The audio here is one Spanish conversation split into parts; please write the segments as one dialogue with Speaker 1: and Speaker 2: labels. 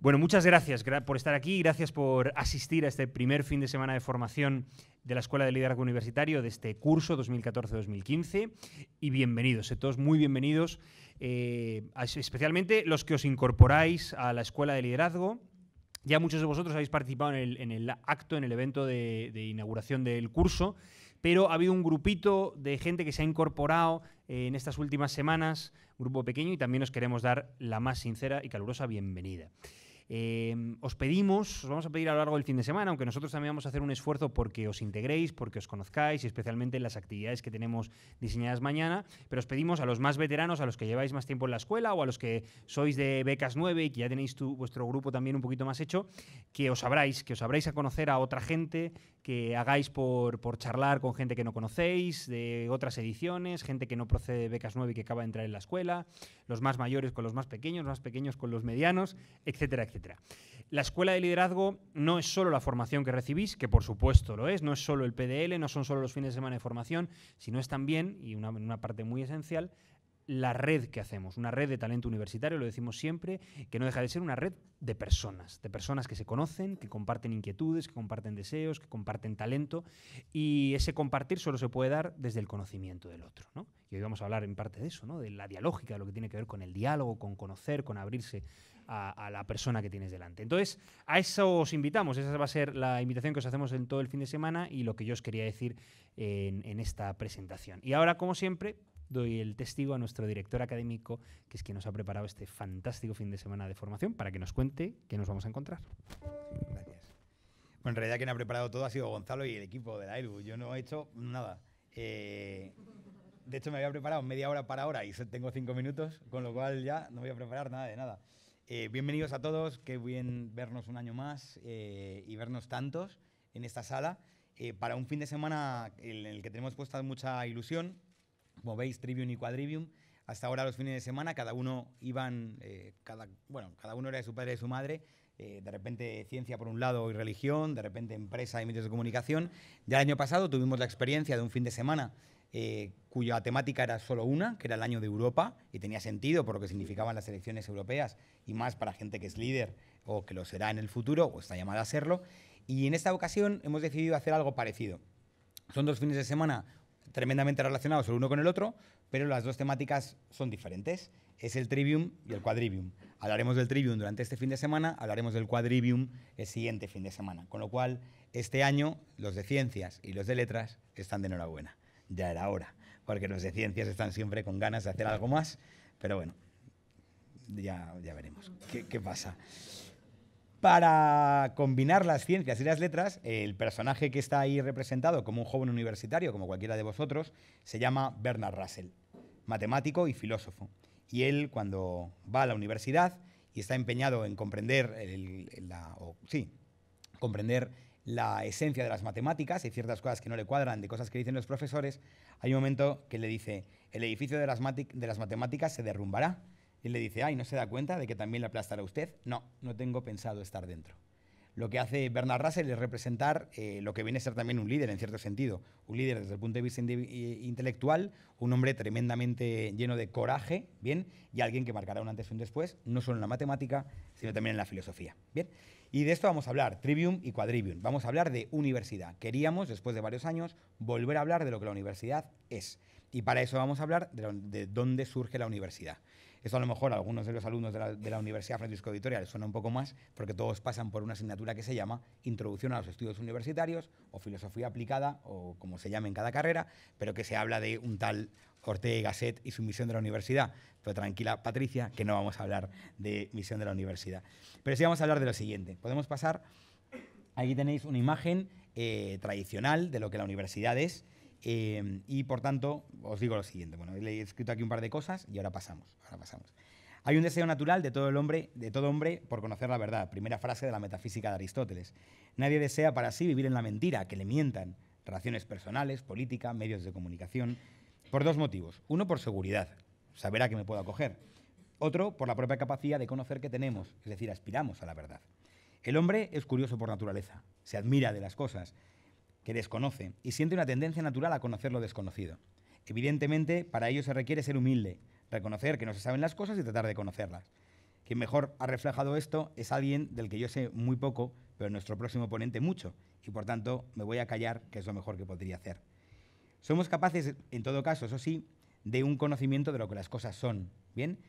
Speaker 1: Bueno, muchas gracias por estar aquí, gracias por asistir a este primer fin de semana de formación de la Escuela de Liderazgo Universitario de este curso 2014-2015 y bienvenidos, eh, todos muy bienvenidos, eh, especialmente los que os incorporáis a la Escuela de Liderazgo. Ya muchos de vosotros habéis participado en el, acto, en el evento de, inauguración del curso, pero ha habido un grupito de gente que se ha incorporado eh, en estas últimas semanas, un grupo pequeño, y también os queremos dar la más sincera y calurosa bienvenida. Em, os pedimos, os vamos a pedir a lo largo del fin de semana, aunque nosotros también vamos a hacer un esfuerzo porque os integréis, porque os conozcáis, y especialmente en las actividades que tenemos diseñadas mañana, pero os pedimos a los más veteranos, a los que lleváis más tiempo en la escuela o a los que sois de becas 9 y que ya tenéis vuestro grupo también un poquito más hecho, que os abráis, que os abráis a conocer a otra gente que hagáis por, charlar con gente que no conocéis, de otras ediciones, gente que no procede de becas 9 y que acaba de entrar en la escuela, los más mayores con los más pequeños, los más pequeños con los medianos, etcétera, etcétera. La escuela de liderazgo no es solo la formación que recibís, que por supuesto lo es, no es solo el PDL, no son solo los fines de semana de formación, sino es también, y una, una parte muy esencial, la red que hacemos, una red de talento universitario, lo decimos siempre, que no deja de ser una red de personas, de personas que se conocen, que comparten inquietudes, que comparten deseos, que comparten talento, y ese compartir solo se puede dar desde el conocimiento del otro. Y hoy vamos a hablar en parte de eso, ¿no? de la dialógica, lo que tiene que ver con el diálogo, con conocer, con abrirse a, la persona que tienes delante. Entonces, a eso os invitamos. Esa va a ser la invitación que os hacemos en todo el fin de semana y lo que yo os quería decir en esta presentación. Y ahora, como siempre, doy el testigo a nuestro director académico, que es quien nos ha preparado este fantástico fin de semana de formación, para que nos cuente qué nos vamos a encontrar. Gracias.
Speaker 2: Bueno, en realidad quien ha preparado todo ha sido Gonzalo y el equipo de la Airbus. Yo no he hecho nada. Eh, de hecho, me había preparado media hora para ahora y tengo cinco minutos, con lo cual ya no voy a preparar nada de nada. Eh, bienvenidos a todos, qué bien vernos un año más eh, y vernos tantos en esta sala. para un fin de semana en el que tenemos puesta mucha ilusión, como veis, Trivium y Quadrivium, hasta ahora los fines de semana cada uno iban, eh, bueno, cada uno era de su padre y de su madre, eh, de repente ciencia por un lado y religión, de repente empresa y medios de comunicación. Ya el año pasado tuvimos la experiencia de un fin de semana eh, cuya temática era solo una, que era el año de Europa, y tenía sentido por lo que significaban las elecciones europeas, y más para gente que es líder o que lo será en el futuro, o está llamada a serlo. Y en esta ocasión hemos decidido hacer algo parecido. Son dos fines de semana, tremendamente relacionados el uno con el otro, pero las dos temáticas son diferentes. Es el trivium y el quadrivium. Hablaremos del trivium durante este fin de semana, hablaremos del quadrivium el siguiente fin de semana. Con lo cual, este año los de ciencias y los de letras están de enhorabuena. Ya era hora, porque los de ciencias están siempre con ganas de hacer algo más, pero bueno, ya, ya veremos qué pasa. Para combinar las ciencias y las letras, el personaje que está ahí representado como un joven universitario, como cualquiera de vosotros, se llama Bernard Russell, matemático y filósofo. Y él, cuando va a la universidad y está empeñado en comprender, la, comprender la esencia de las matemáticas y ciertas cosas que no le cuadran de cosas que dicen los profesores, hay un momento que le dice, el edificio de las matemáticas se derrumbará le dice, ay, ¿no se da cuenta de que también le aplastará usted? No, no tengo pensado estar dentro. Lo que hace Bernard Russell es representar eh, lo que viene a ser también un líder, en cierto sentido. Un líder desde el punto de vista eh, intelectual, un hombre tremendamente lleno de coraje, ¿bien? Y alguien que marcará un antes y un después, no solo en la matemática, sino también en la filosofía, ¿bien? Y de esto vamos a hablar, Trivium y Quadrivium. Vamos a hablar de universidad. Queríamos, después de varios años, volver a hablar de lo que la universidad es. Y para eso vamos a hablar de dónde surge la universidad. Eso a lo mejor a algunos de los alumnos de la, Universidad Francisco Editorial suena un poco más, porque todos pasan por una asignatura que se llama Introducción a los Estudios Universitarios o Filosofía Aplicada, o como se llame en cada carrera, pero que se habla de un tal Ortega Gasset y su misión de la universidad. Pero tranquila, Patricia, que no vamos a hablar de misión de la universidad. Pero sí vamos a hablar de lo siguiente. Podemos pasar. Aquí tenéis una imagen eh, tradicional de lo que la universidad es. Eh, y por tanto, os digo lo siguiente. Bueno, he escrito aquí un par de cosas y ahora pasamos. Ahora pasamos. Hay un deseo natural de todo hombre, de todo hombre por conocer la verdad. Primera frase de la metafísica de Aristóteles. Nadie desea para sí vivir en la mentira, que le mientan. Relaciones personales, política, medios de comunicación. Por dos motivos. Uno, por seguridad, saber a qué me puedo acoger. Otro, por la propia capacidad de conocer que tenemos, es decir, aspiramos a la verdad. El hombre es curioso por naturaleza, se admira de las cosas, que desconoce y siente una tendencia natural a conocer lo desconocido. Evidentemente, para ello se requiere ser humilde, reconocer que no se saben las cosas y tratar de conocerlas. Quien mejor ha reflejado esto es alguien del que yo sé muy poco, pero nuestro próximo ponente mucho, y por tanto me voy a callar, que es lo mejor que podría hacer. Somos capaces, en todo caso, eso sí, de un conocimiento de lo que las cosas son, ¿bien?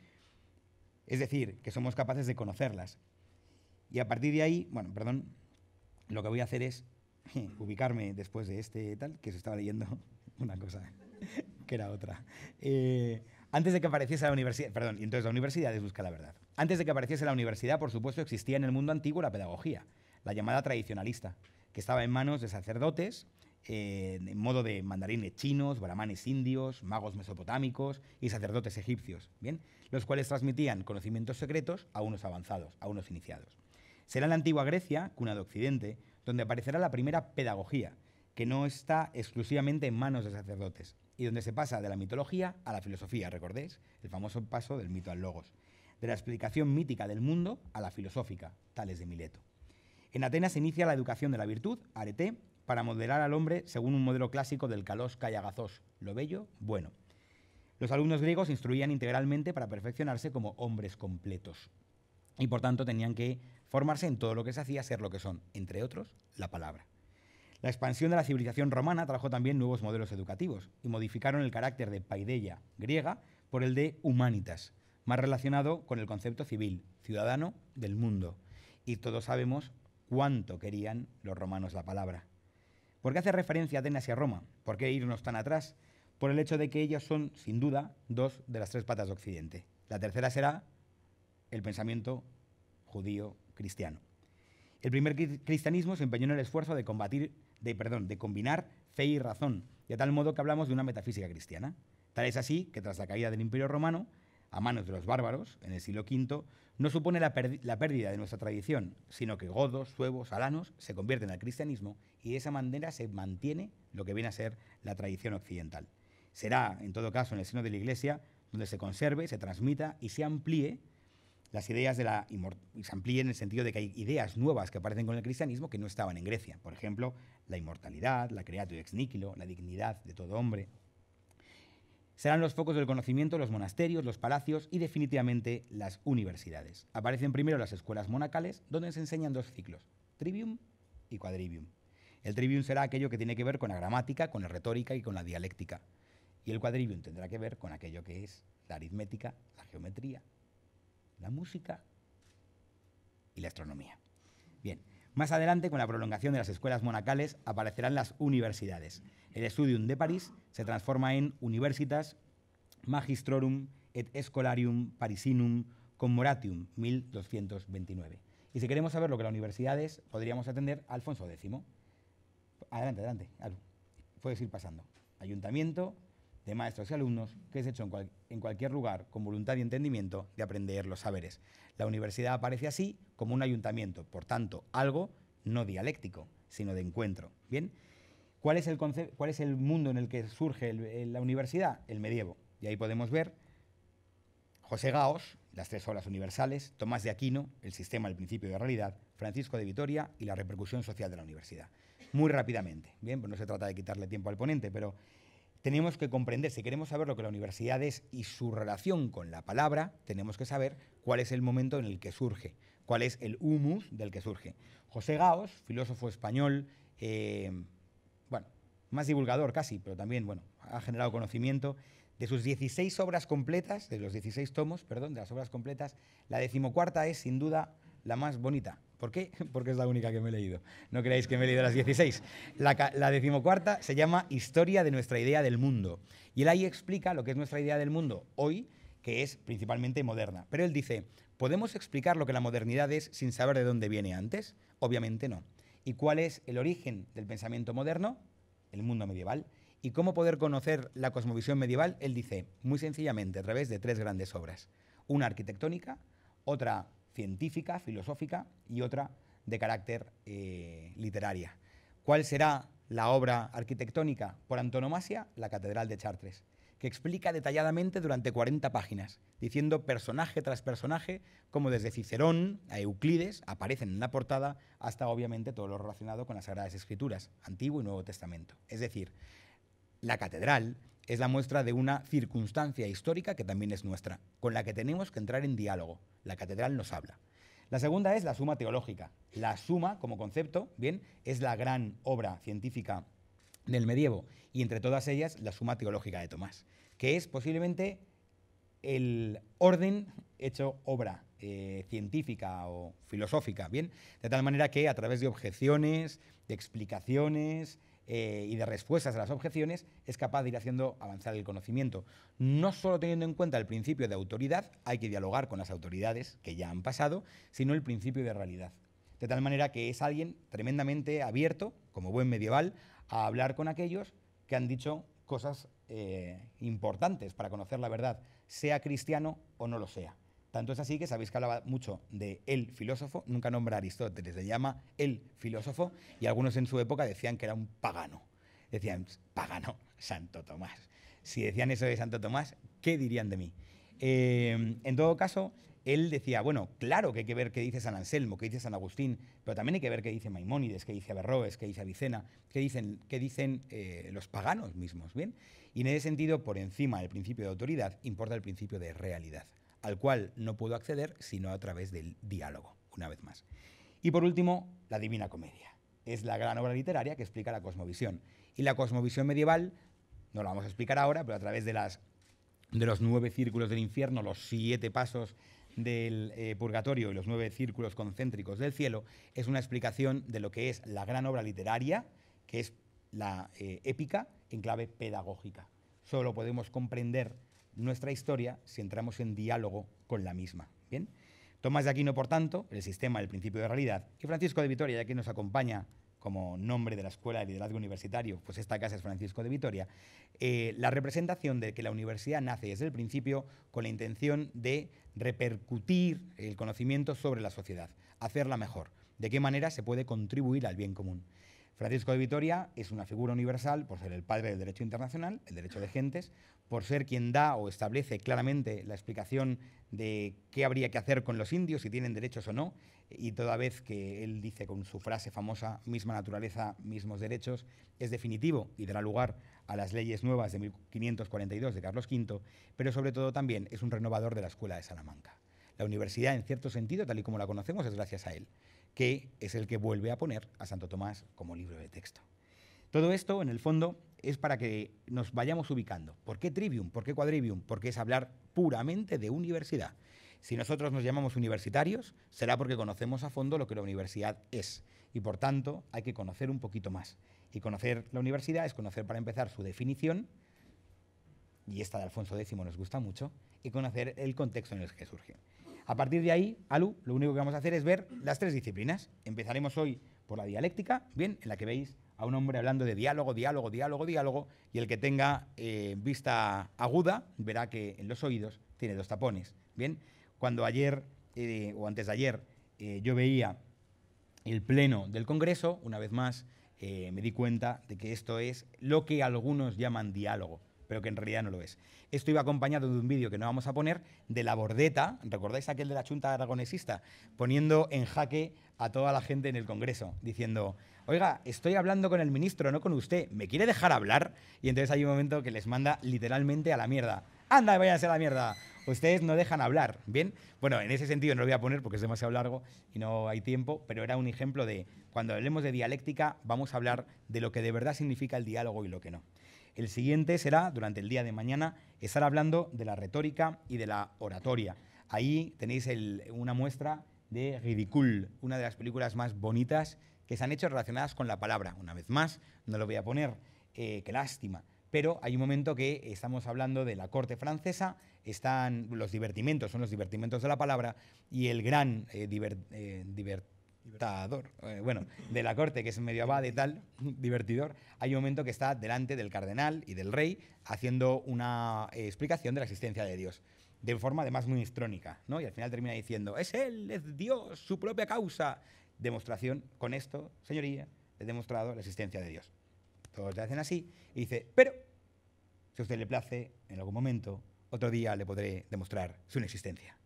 Speaker 2: Es decir, que somos capaces de conocerlas. Y a partir de ahí, bueno, perdón, lo que voy a hacer es ubicarme después de este tal, que se estaba leyendo una cosa que era otra. Eh, antes de que apareciese la universidad, perdón, entonces la universidad es busca la verdad. Antes de que apareciese la universidad, por supuesto, existía en el mundo antiguo la pedagogía, la llamada tradicionalista, que estaba en manos de sacerdotes, eh, en modo de mandarines chinos, brahmanes indios, magos mesopotámicos y sacerdotes egipcios, ¿bien? los cuales transmitían conocimientos secretos a unos avanzados, a unos iniciados. Será en la antigua Grecia, cuna de Occidente, donde aparecerá la primera pedagogía, que no está exclusivamente en manos de sacerdotes, y donde se pasa de la mitología a la filosofía, ¿recordéis? El famoso paso del mito al logos, de la explicación mítica del mundo a la filosófica, tales de Mileto. En Atenas se inicia la educación de la virtud, arete para modelar al hombre según un modelo clásico del calosca y lo bello, bueno. Los alumnos griegos instruían integralmente para perfeccionarse como hombres completos y por tanto tenían que formarse en todo lo que se hacía, ser lo que son, entre otros, la palabra. La expansión de la civilización romana trajo también nuevos modelos educativos y modificaron el carácter de paideia griega por el de humanitas, más relacionado con el concepto civil, ciudadano del mundo. Y todos sabemos cuánto querían los romanos la palabra. ¿Por qué hace referencia a Atenas y a Roma? ¿Por qué irnos tan atrás? Por el hecho de que ellos son, sin duda, dos de las tres patas de Occidente. La tercera será el pensamiento judío cristiano. El primer cristianismo se empeñó en el esfuerzo de combatir, perdón, de combinar fe y razón, de tal modo que hablamos de una metafísica cristiana. Tal es así que tras la caída del Imperio Romano, a manos de los bárbaros, en el siglo V, no supone la, la pérdida de nuestra tradición, sino que godos, suevos, alanos se convierten al cristianismo y de esa manera se mantiene lo que viene a ser la tradición occidental. Será, en todo caso, en el seno de la Iglesia donde se conserve, se transmita y se amplíe las ideas se amplíen en el sentido de que hay ideas nuevas que aparecen con el cristianismo que no estaban en Grecia. Por ejemplo, la inmortalidad, la creatio ex nihilo, la dignidad de todo hombre. Serán los focos del conocimiento los monasterios, los palacios y definitivamente las universidades. Aparecen primero las escuelas monacales, donde se enseñan dos ciclos, trivium y quadrivium. El trivium será aquello que tiene que ver con la gramática, con la retórica y con la dialéctica. Y el quadrivium tendrá que ver con aquello que es la aritmética, la geometría, la música y la astronomía. Bien, más adelante, con la prolongación de las escuelas monacales, aparecerán las universidades. El Studium de París se transforma en Universitas Magistrorum et Escolarium Parisinum Commoratium, 1229. Y si queremos saber lo que la universidad es, podríamos atender Alfonso X. Adelante, adelante, Puedes ir pasando. Ayuntamiento, de maestros y alumnos que es hecho en, cualquier lugar con voluntad y entendimiento de aprender los saberes. La universidad aparece así como un ayuntamiento, por tanto, algo no dialéctico, sino de encuentro. ¿Bien? ¿Cuál es el, cuál es el mundo en el que surge la universidad? El medievo. Y ahí podemos ver José Gaos, las tres olas universales, Tomás de Aquino, el sistema, el principio de realidad, Francisco de Vitoria y la repercusión social de la universidad. Muy rápidamente, bien, pues no se trata de quitarle tiempo al ponente, pero tenemos que comprender, si queremos saber lo que la universidad es y su relación con la palabra, tenemos que saber cuál es el momento en el que surge, cuál es el humus del que surge. José Gaos, filósofo español, eh, bueno, más divulgador casi, pero también, bueno, ha generado conocimiento. De sus 16 obras completas, de los 16 tomos, perdón, de las obras completas, la decimocuarta es, sin duda, la más bonita. ¿Por qué? Porque es la única que me he leído. No creáis que me he leído las 16. La, decimocuarta se llama Historia de nuestra idea del mundo. Y él ahí explica lo que es nuestra idea del mundo hoy, que es principalmente moderna. Pero él dice, ¿podemos explicar lo que la modernidad es sin saber de dónde viene antes? Obviamente no. ¿Y cuál es el origen del pensamiento moderno? El mundo medieval. ¿Y cómo poder conocer la cosmovisión medieval? Él dice, muy sencillamente, a través de tres grandes obras. Una arquitectónica, otra científica, filosófica y otra de carácter eh, literaria. ¿Cuál será la obra arquitectónica por antonomasia? La Catedral de Chartres, que explica detalladamente durante 40 páginas, diciendo personaje tras personaje, como desde Cicerón a Euclides aparecen en la portada, hasta obviamente todo lo relacionado con las Sagradas Escrituras, Antiguo y Nuevo Testamento. Es decir, la catedral es la muestra de una circunstancia histórica que también es nuestra, con la que tenemos que entrar en diálogo. La catedral nos habla. La segunda es la suma teológica. La suma, como concepto, bien, es la gran obra científica del medievo y entre todas ellas la suma teológica de Tomás, que es posiblemente el orden hecho obra eh, científica o filosófica, bien, de tal manera que a través de objeciones, de explicaciones, eh, y de respuestas a las objeciones, es capaz de ir haciendo avanzar el conocimiento. No solo teniendo en cuenta el principio de autoridad, hay que dialogar con las autoridades que ya han pasado, sino el principio de realidad. De tal manera que es alguien tremendamente abierto, como buen medieval, a hablar con aquellos que han dicho cosas eh, importantes para conocer la verdad, sea cristiano o no lo sea. Tanto es así que sabéis que hablaba mucho de el filósofo, nunca nombra a Aristóteles, se llama el filósofo, y algunos en su época decían que era un pagano. Decían, pagano, Santo Tomás. Si decían eso de Santo Tomás, ¿qué dirían de mí? Em, en todo caso, él decía, bueno, claro que hay que ver qué dice San Anselmo, qué dice San Agustín, pero también hay que ver qué dice Maimónides, qué dice Averroes, qué dice Avicena, qué dicen, dicen eh, los paganos mismos, ¿bien? Y en ese sentido, por encima del principio de autoridad, importa el principio de realidad al cual no puedo acceder sino a través del diálogo, una vez más. Y por último, la Divina Comedia. Es la gran obra literaria que explica la cosmovisión. Y la cosmovisión medieval, no la vamos a explicar ahora, pero a través de, las, de los nueve círculos del infierno, los siete pasos del eh, purgatorio y los nueve círculos concéntricos del cielo, es una explicación de lo que es la gran obra literaria, que es la eh, épica en clave pedagógica. Solo podemos comprender nuestra historia si entramos en diálogo con la misma. ¿Bien? Tomás de Aquino, por tanto, el sistema, el principio de realidad, y Francisco de Vitoria, ya que nos acompaña como nombre de la Escuela de Liderazgo Universitario, pues esta casa es Francisco de Vitoria, eh, la representación de que la universidad nace desde el principio con la intención de repercutir el conocimiento sobre la sociedad, hacerla mejor, de qué manera se puede contribuir al bien común. Francisco de Vitoria es una figura universal por ser el padre del derecho internacional, el derecho de gentes, por ser quien da o establece claramente la explicación de qué habría que hacer con los indios, si tienen derechos o no, y toda vez que él dice con su frase famosa, misma naturaleza, mismos derechos, es definitivo y dará lugar a las leyes nuevas de 1542 de Carlos V, pero sobre todo también es un renovador de la Escuela de Salamanca. La universidad, en cierto sentido, tal y como la conocemos, es gracias a él que es el que vuelve a poner a Santo Tomás como libro de texto. Todo esto, en el fondo, es para que nos vayamos ubicando. ¿Por qué trivium? ¿Por qué quadrivium? Porque es hablar puramente de universidad. Si nosotros nos llamamos universitarios, será porque conocemos a fondo lo que la universidad es. Y por tanto, hay que conocer un poquito más. Y conocer la universidad es conocer, para empezar, su definición, y esta de Alfonso X nos gusta mucho, y conocer el contexto en el que surge. A partir de ahí, Alu, lo único que vamos a hacer es ver las tres disciplinas. Empezaremos hoy por la dialéctica, bien, en la que veis a un hombre hablando de diálogo, diálogo, diálogo, diálogo, y el que tenga eh, vista aguda verá que en los oídos tiene dos tapones. Bien, cuando ayer eh, o antes de ayer eh, yo veía el pleno del Congreso, una vez más me di cuenta de que esto es lo que algunos llaman diálogo pero que en realidad no lo es. Esto iba acompañado de un vídeo que no vamos a poner de la bordeta, ¿recordáis aquel de la chunta aragonesista? Poniendo en jaque a toda la gente en el Congreso, diciendo, oiga, estoy hablando con el ministro, no con usted, ¿me quiere dejar hablar? Y entonces hay un momento que les manda literalmente a la mierda. Anda, váyanse a la mierda. Ustedes no dejan hablar, ¿bien? Bueno, en ese sentido no lo voy a poner porque es demasiado largo y no hay tiempo, pero era un ejemplo de, cuando hablemos de dialéctica, vamos a hablar de lo que de verdad significa el diálogo y lo que no. El siguiente será, durante el día de mañana, estar hablando de la retórica y de la oratoria. Ahí tenéis una muestra de Ridicule, una de las películas más bonitas que se han hecho relacionadas con la palabra. Una vez más, no lo voy a poner, eh, qué lástima. Pero hay un momento que estamos hablando de la corte francesa, están los divertimentos, son los divertimentos de la palabra, y el gran eh, eh Libertador, eh, bueno, de la corte, que es medio abad y tal, divertidor, hay un momento que está delante del cardenal y del rey haciendo una explicación de la existencia de Dios, de forma además muy histrónica, ¿no? Y al final termina diciendo, es Él, es Dios, su propia causa. Demostración, con esto, señoría, he demostrado la existencia de Dios. Todos le hacen así y dice, pero, si a usted le place, en algún momento, otro día le podré demostrar su inexistencia.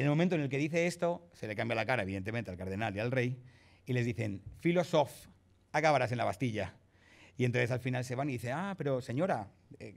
Speaker 2: En el momento en el que dice esto, se le cambia la cara, evidentemente, al cardenal y al rey, y les dicen, filosof, acabarás en la Bastilla. Y entonces al final se van y dicen, ah, pero señora, eh,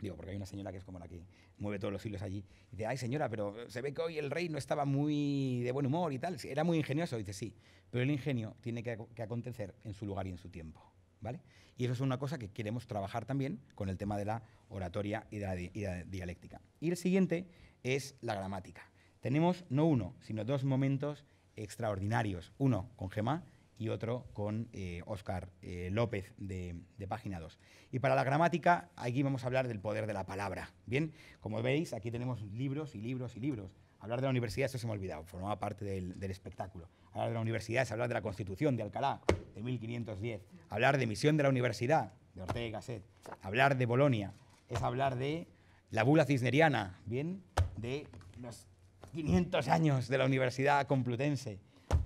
Speaker 2: digo, porque hay una señora que es como la que mueve todos los hilos allí, y dice, ay señora, pero se ve que hoy el rey no estaba muy de buen humor y tal, era muy ingenioso, dice, sí, pero el ingenio tiene que, acontecer en su lugar y en su tiempo. ¿Vale? Y eso es una cosa que queremos trabajar también con el tema de la oratoria y de y la dialéctica. Y el siguiente es la gramática. Tenemos no uno, sino dos momentos extraordinarios. Uno con Gemma y otro con Oscar eh, eh, López de, Página 2. Y para la gramática, aquí vamos a hablar del poder de la palabra. Bien, como veis, aquí tenemos libros y libros y libros. Hablar de la universidad, eso se me ha olvidado, formaba parte del, del espectáculo. Hablar de la universidad es hablar de la Constitución de Alcalá, de 1510. Hablar de misión de la universidad, de Ortega y Gasset. Hablar de Bolonia es hablar de la bula cisneriana, bien, de los 500 años de la Universidad Complutense.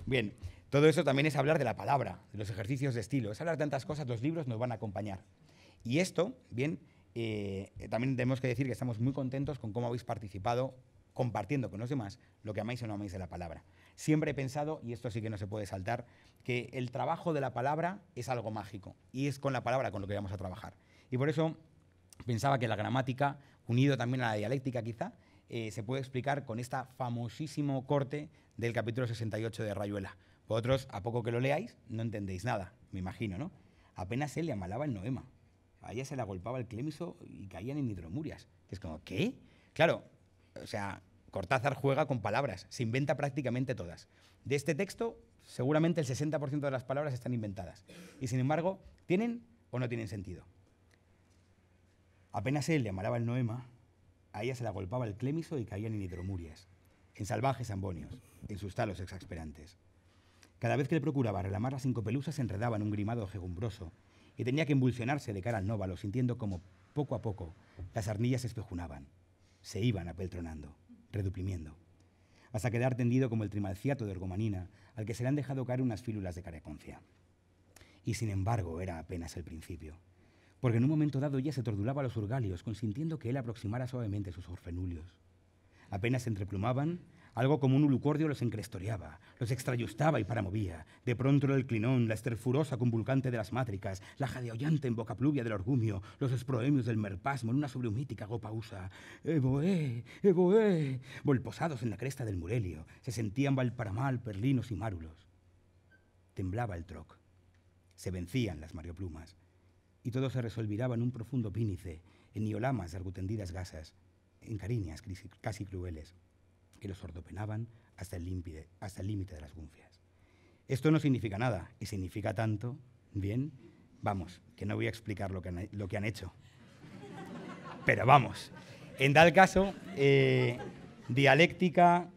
Speaker 2: Bien, todo eso también es hablar de la palabra, de los ejercicios de estilo, es hablar de tantas cosas, los libros nos van a acompañar. Y esto, bien, eh, también tenemos que decir que estamos muy contentos con cómo habéis participado compartiendo con los demás lo que amáis o no amáis de la palabra. Siempre he pensado, y esto sí que no se puede saltar, que el trabajo de la palabra es algo mágico y es con la palabra con lo que vamos a trabajar. Y por eso pensaba que la gramática unido también a la dialéctica quizá, eh, se puede explicar con este famosísimo corte del capítulo 68 de Rayuela. Vosotros, a poco que lo leáis, no entendéis nada, me imagino, ¿no? Apenas él le amalaba el noema. A ella se la golpaba el clémiso y caían en hidromurias. Es como, ¿qué? Claro, o sea, Cortázar juega con palabras, se inventa prácticamente todas. De este texto, seguramente el 60% de las palabras están inventadas. Y sin embargo, ¿tienen o no tienen sentido? Apenas él le amaraba el noema, a ella se la golpaba el clémiso y caían en hidromurias, en salvajes ambonios, en sus talos exasperantes. Cada vez que le procuraba relamar las cinco pelusas se enredaba en un grimado jegumbroso y tenía que embulsionarse de cara al nóvalo, sintiendo como, poco a poco, las arnillas se espejunaban, se iban apeltronando, reduplimiendo, hasta quedar tendido como el trimalciato de ergomanina al que se le han dejado caer unas fílulas de careconcia. Y sin embargo, era apenas el principio porque en un momento dado ella se tordulaba los urgalios, consintiendo que él aproximara suavemente sus orfenulios. Apenas se entreplumaban, algo como un ulucordio los encrestoreaba, los extrayustaba y paramovía. De pronto el clinón, la esterfurosa convulcante de las mátricas, la jadeollante en boca pluvia del orgumio, los esproemios del merpasmo en una sobrehumítica gopausa. ¡Evoé! ¡Evoé! Eh, eh. Volposados en la cresta del murelio, se sentían valparamal, perlinos y márulos. Temblaba el troc. Se vencían las marioplumas y todo se resolviraba en un profundo pínice, en iolamas de argutendidas gasas, en cariñas casi crueles, que los ordopenaban hasta el límite de las gunfias. Esto no significa nada, y significa tanto, bien, vamos, que no voy a explicar lo que han, hecho. Pero vamos, en tal caso, eh, dialéctica,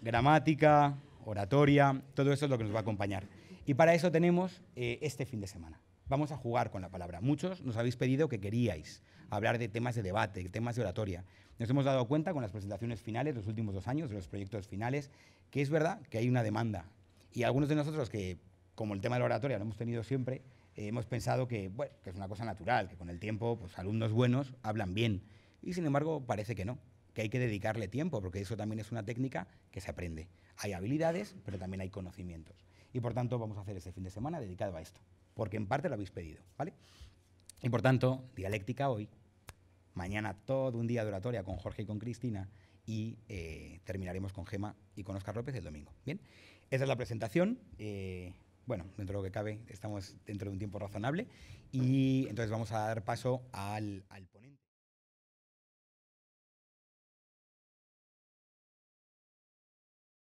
Speaker 2: gramática, oratoria, todo eso es lo que nos va a acompañar. Y para eso tenemos eh, este fin de semana vamos a jugar con la palabra. Muchos nos habéis pedido que queríais hablar de temas de debate, temas de oratoria. Nos hemos dado cuenta con las presentaciones finales de los últimos dos años, de los proyectos finales, que es verdad que hay una demanda. Y algunos de nosotros que, como el tema de la oratoria lo hemos tenido siempre, eh, hemos pensado que, que es una cosa natural, que con el tiempo pues, alumnos buenos hablan bien. Y sin embargo parece que no, que hay que dedicarle tiempo, porque eso también es una técnica que se aprende. Hay habilidades, pero también hay conocimientos. Y por tanto vamos a hacer este fin de semana dedicado a esto porque en parte lo habéis pedido, ¿vale? Y por tanto, dialéctica hoy, mañana todo un día de oratoria con Jorge y con Cristina y eh, terminaremos con Gema y con Oscar López el domingo. Bien, esa es la presentación. Eh, bueno, dentro de lo que cabe, estamos dentro de un tiempo razonable y entonces vamos a dar paso al, al ponente.